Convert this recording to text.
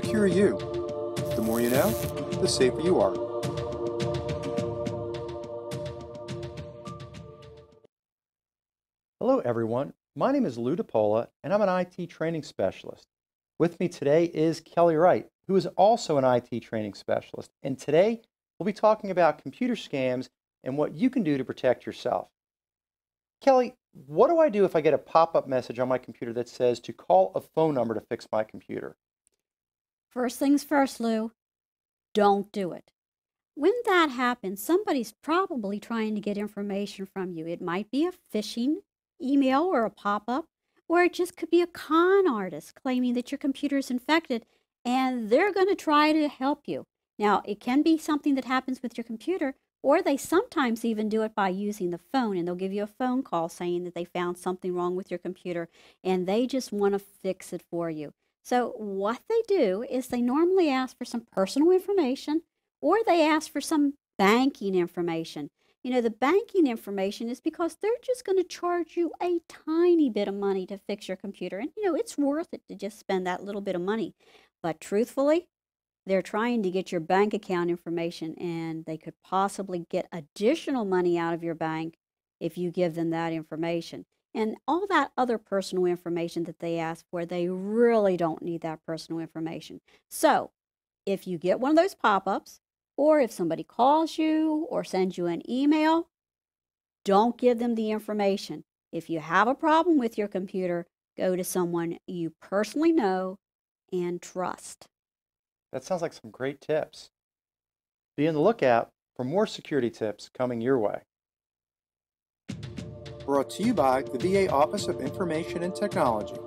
secure you. The more you know, the safer you are. Hello, everyone. My name is Lou DePola, and I'm an IT training specialist. With me today is Kelly Wright, who is also an IT training specialist. And today, we'll be talking about computer scams and what you can do to protect yourself. Kelly, what do I do if I get a pop-up message on my computer that says to call a phone number to fix my computer? First things first, Lou, don't do it. When that happens, somebody's probably trying to get information from you. It might be a phishing email or a pop up, or it just could be a con artist claiming that your computer is infected and they're going to try to help you. Now, it can be something that happens with your computer, or they sometimes even do it by using the phone and they'll give you a phone call saying that they found something wrong with your computer and they just want to fix it for you. So, what they do is they normally ask for some personal information or they ask for some banking information. You know, the banking information is because they're just going to charge you a tiny bit of money to fix your computer. And, you know, it's worth it to just spend that little bit of money. But truthfully, they're trying to get your bank account information and they could possibly get additional money out of your bank if you give them that information. And all that other personal information that they ask for, they really don't need that personal information. So if you get one of those pop ups, or if somebody calls you or sends you an email, don't give them the information. If you have a problem with your computer, go to someone you personally know and trust. That sounds like some great tips. Be on the lookout for more security tips coming your way brought to you by the VA Office of Information and Technology.